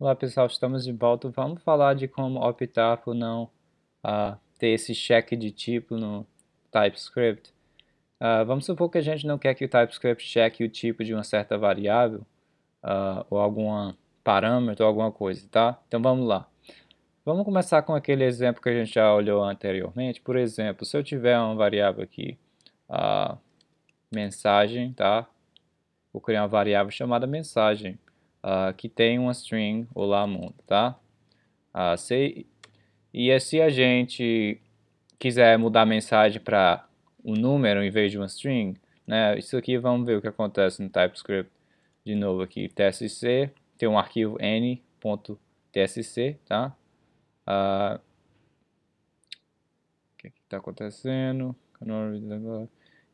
Olá pessoal, estamos de volta. Vamos falar de como optar por não uh, ter esse cheque de tipo no TypeScript. Uh, vamos supor que a gente não quer que o TypeScript cheque o tipo de uma certa variável uh, ou algum parâmetro, alguma coisa, tá? Então vamos lá. Vamos começar com aquele exemplo que a gente já olhou anteriormente. Por exemplo, se eu tiver uma variável aqui, mensagem, tá? Vou criar uma variável chamada mensagem uh, que tem uma string Olá Mundo, tá? Uh, se, e é se a gente quiser mudar a mensagem para um número em vez de uma string, né? Isso aqui vamos ver o que acontece no TypeScript de novo aqui, tsc, tem um arquivo n.tsc, tá? Uh, o que é está acontecendo?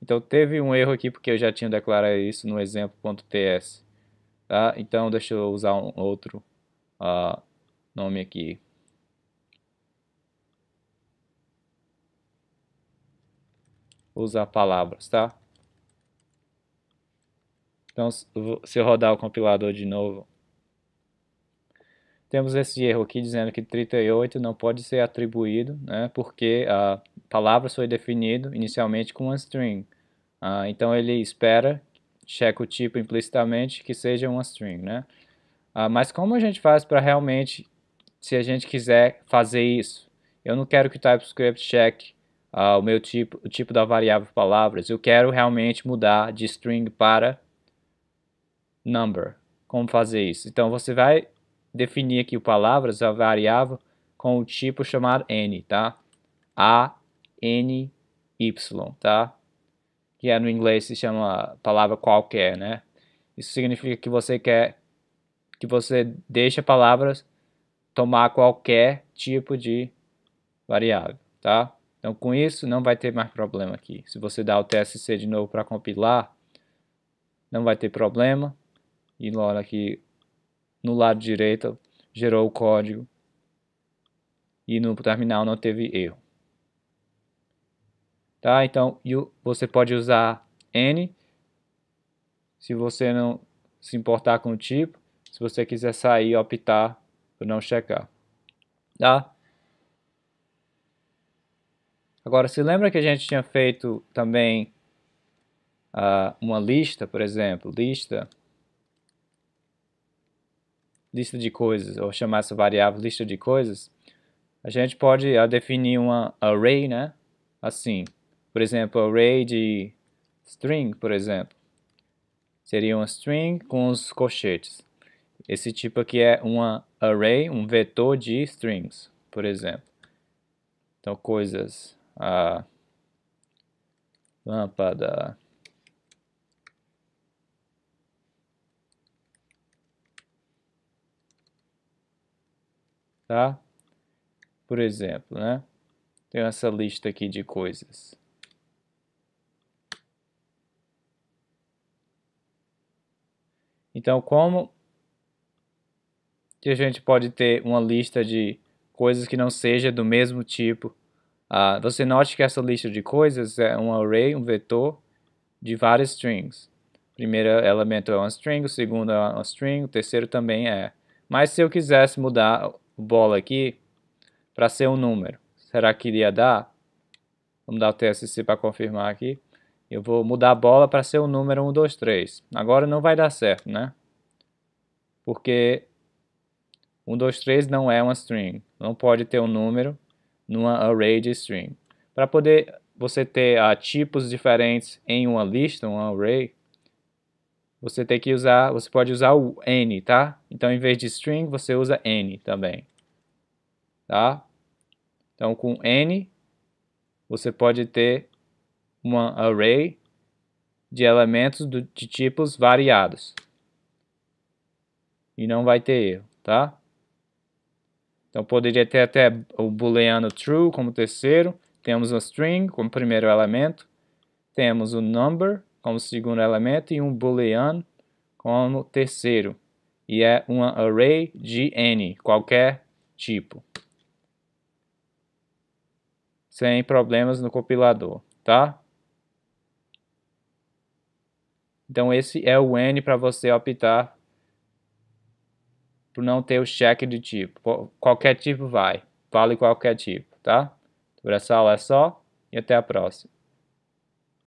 Então teve um erro aqui porque eu já tinha declarado isso no exemplo.ts. Tá? Então, deixa eu usar um outro uh, nome aqui. usar palavras, tá? Então, se eu rodar o compilador de novo, temos esse erro aqui dizendo que 38 não pode ser atribuído, né, porque a palavra foi definida inicialmente com uma string. Ah, então, ele espera checa o tipo implicitamente que seja uma string, né? Ah, mas como a gente faz para realmente, se a gente quiser fazer isso? Eu não quero que o TypeScript cheque ah, o meu tipo, o tipo da variável palavras. Eu quero realmente mudar de string para number. Como fazer isso? Então você vai definir aqui o palavras, a variável, com o tipo chamado n, tá? A, N, Y, tá? que é no inglês se chama palavra qualquer, né? Isso significa que você quer que você deixa palavras tomar qualquer tipo de variável, tá? Então com isso não vai ter mais problema aqui. Se você dá o TSC de novo para compilar, não vai ter problema. E olha aqui no lado direito gerou o código e no terminal não teve erro. Tá? Então, you, você pode usar n, se você não se importar com o tipo, se você quiser sair, optar por não checar. Tá? Agora, se lembra que a gente tinha feito também uh, uma lista, por exemplo, lista, lista de coisas, ou chamar essa variável lista de coisas, a gente pode uh, definir uma array, né? Assim, por exemplo, array de string, por exemplo. Seria uma string com os colchetes. Esse tipo aqui é uma array, um vetor de strings, por exemplo. Então, coisas. A lâmpada. Tá? Por exemplo, né? tem essa lista aqui de coisas. Então, como que a gente pode ter uma lista de coisas que não seja do mesmo tipo? Uh, você note que essa lista de coisas é um array, um vetor de várias strings. O primeiro elemento é uma string, o segundo é uma string, o terceiro também é. Mas se eu quisesse mudar o bola aqui para ser um número, será que iria dar? Vamos dar o TSC para confirmar aqui. Eu vou mudar a bola para ser o número 1, 2, 3. Agora não vai dar certo, né? Porque 1, 2, 3 não é uma string. Não pode ter um número numa array de string. Para poder você ter uh, tipos diferentes em uma lista, um array, você tem que usar, você pode usar o n, tá? Então, em vez de string, você usa n também, tá? Então, com n, você pode ter uma array de elementos do, de tipos variados. E não vai ter erro, tá? Então poderia ter até o booleano true como terceiro, temos o string como primeiro elemento, temos o number como segundo elemento e um booleano como terceiro. E é uma array de n, qualquer tipo. Sem problemas no compilador, tá? Então esse é o N para você optar por não ter o cheque de tipo. Qualquer tipo vai, vale qualquer tipo, tá? Por essa aula é só e até a próxima.